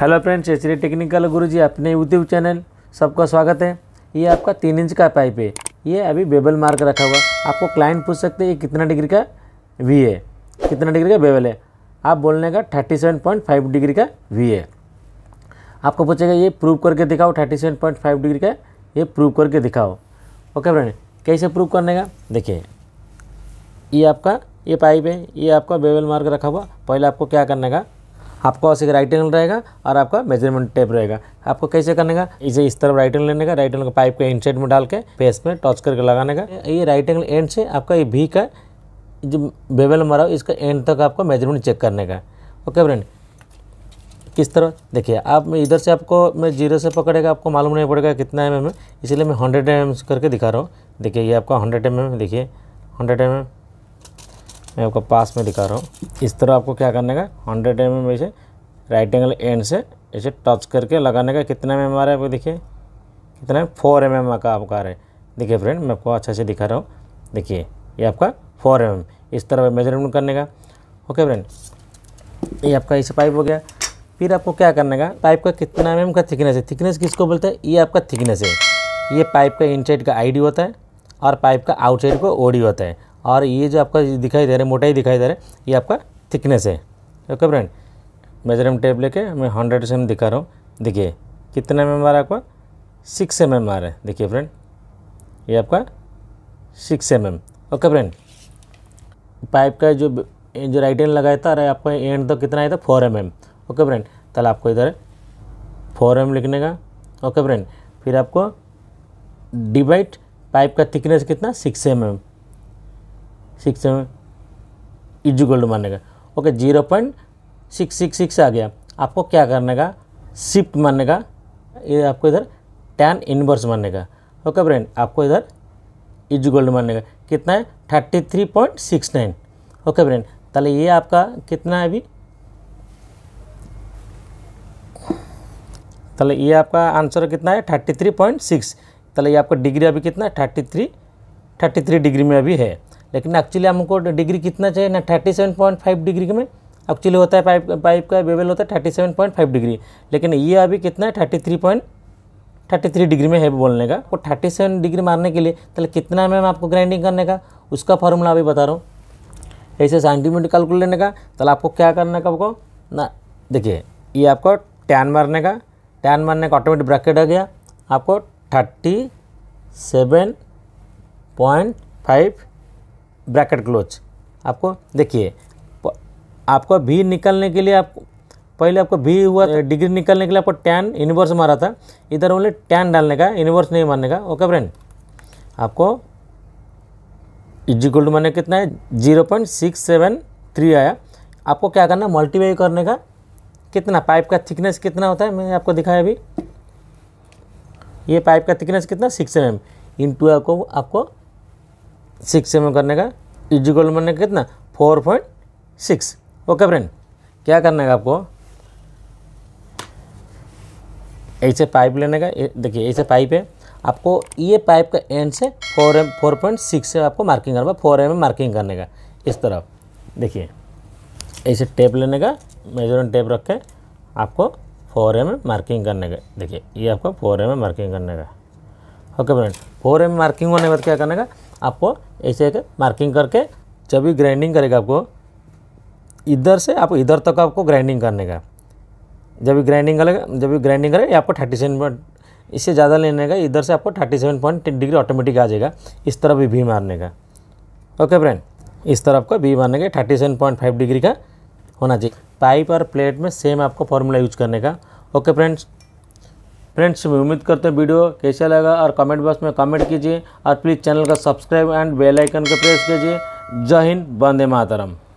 hello friends H technical Guruji अपने YouTube channel सबका स्वागत है ये आपका तीन इंच का पाइप है ये अभी बेबल मार्क रखा हुआ आपको क्लाइंट पूछ सकते हैं ये कितना डिग्री का वी है कितना डिग्री का बेबल है आप बोलने का thirty seven point five degree का वी है आपको पूछेगा ये प्रूव करके दिखाओ thirty seven point five degree का ये प्रूव करके दिखाओ ओके फ्रेंड कैसे प्रूव करने का देखिए ये आपका ये पाइप है ये आपका बेबल मार्क रखा हुआ पहले आपको क्या करने का आपका वैसे राइट एंगल रहेगा और आपका मेजरमेंट टेप रहेगा आपको कैसे करने का इसे इस तरफ राइट एंगल लेने का राइट एंगल का पाइप के साइड में डाल के फेस में टच करके लगाने का ये राइट एंगल एंड से आपका ये भी का जो बेबल मारा हो इसका एंड तक आपका मेजरमेंट चेक करने का ओके फ्रेंड किस तरह देखिए आप इधर से आपको मैं जीरो से पकड़ेगा आपको मालूम नहीं पड़ेगा कितना एम एम इसलिए मैं हंड्रेड एम करके दिखा रहा हूँ देखिए ये आपका हंड्रेड एम एम देखिए हंड्रेड एम एम मैं आपको पास में दिखा रहा हूँ इस तरह आपको क्या करने का हंड्रेड एम एम ऐसे राइट एंगल एंड से ऐसे टच करके लगाने का कितना एम एम आ रहा है आपको देखिए कितना फोर एम एम का आपका आ रहा है देखिए फ्रेंड मैं आपको अच्छे से दिखा रहा हूँ देखिए ये आपका फोर एम इस तरह मेजरमेंट करने का ओके फ्रेंड ये आपका ऐसे पाइप हो गया फिर आपको क्या करने का पाइप का कितना एम का थिकनेस है थिकनेस किसको बोलते हैं ये आपका थिकनेस है ये पाइप का इनसाइड का डी होता है और पाइप का आउटसाइड का ओडी होता है और ये जो आपका दिखाई दे रहा है मोटाई दिखाई दे रहा है ये आपका थिकनेस है ओके फ्रेंड मेजरमेंट टेप लेके मैं हंड्रेड से दिखा रहा हूँ देखिए कितना एम एम आ रहा है आपका सिक्स एम एम आ रहा है देखिए फ्रेंड ये आपका six M M okay friend pipe का जो जो राइट एंड लगाया था अरे आपका एंड तो कितना आया था four M M okay friend तल आपको इधर फोर एम लिखने का ओके फ्रेंड फिर आपको डिवाइड पाइप का थिकनेस कितना six M M six seven is equal to मानेगा okay zero point six six six आ गया आपको क्या करने का शिफ्ट मानने का ये आपको इधर टेन इनवर्स मानने का ओके फ्रेंड आपको इधर इज टू मानने का कितना है thirty three point six nine okay friend पहले ये आपका कितना है अभी तले ये आपका आंसर कितना है थर्टी थ्री पॉइंट सिक्स तले ये आपका डिग्री अभी कितना है thirty three thirty three degree में अभी है लेकिन एक्चुअली हमको डिग्री कितना चाहिए ना thirty seven point five degree में एक्चुअली होता है पाइप पाइप का बेबल होता है thirty seven point five degree लेकिन ये अभी कितना है thirty three point thirty three degree में है बोलने का और थर्टी सेवन डिग्री मारने के लिए पहले मतलब कितना एम आपको ग्राइंडिंग करने का उसका फॉर्मूला अभी बता रहा हूँ ऐसे साइंटिफिक कैलकुलेट लेने का तो आपको क्या करने का आपको ना देखिए ये आपको टैन मारने का टैन मारने का ऑटोमेटिक ब्रैकेट आ गया आपको thirty seven point five bracket close आपको देखिए आपको भी निकलने के लिए आप पहले आपको भी हुआ डिग्री निकलने के लिए आपको टैन इनवर्स मारा था इधर ओनली टैन डालने का इनवर्स नहीं मारने का ओके फ्रेंड आपको इज टू मैंने कितना है zero point six seven three आया आपको क्या करना है मल्टीप्लाई करने का कितना पाइप का थिकनेस कितना होता है मैंने आपको दिखाया अभी ये पाइप का थिकनेस कितना सिक्स एम एम टू आपको आपको सिक्स एम करने का इजिकल मैंने कितना four point six okay friend क्या करने का आपको ऐसे पाइप लेने का देखिए ऐसे पाइप है आपको ये पाइप का एंड से four M four point six से आपको मार्किंग करना फोर एम मार्किंग करने का इस तरफ देखिए ऐसे टेप लेने का मेजरमेंट टेप रख के आपको फोर एम मार्किंग करने का देखिए ये आपको फोर एम मार्किंग करने का okay friend four M marking होने के बाद क्या करने का आपको ऐसे एक मार्किंग करके जब भी ग्राइंडिंग करेगा आपको इधर से आप इधर तक आपको ग्राइंडिंग करने का जब भी ग्राइंडिंग करेगा जब भी ग्राइंडिंग करेगा आपको थर्टी सेवन इससे ज़्यादा लेने का इधर से आपको thirty seven point degree automatic आ जाएगा इस तरफ भी बी मारने का ओके फ्रेंड इस तरफ आपका बी मारने का thirty seven point five degree का होना चाहिए पाइप और प्लेट में सेम आपको फॉर्मूला यूज करने का ओके फ्रेंड्स फ्रेंड्स मैं उम्मीद करते हैं वीडियो कैसा लगा और कमेंट बॉक्स में कमेंट कीजिए और प्लीज़ चैनल का सब्सक्राइब एंड बेल आइकन को प्रेस कीजिए जय हिंद वंदे मातरम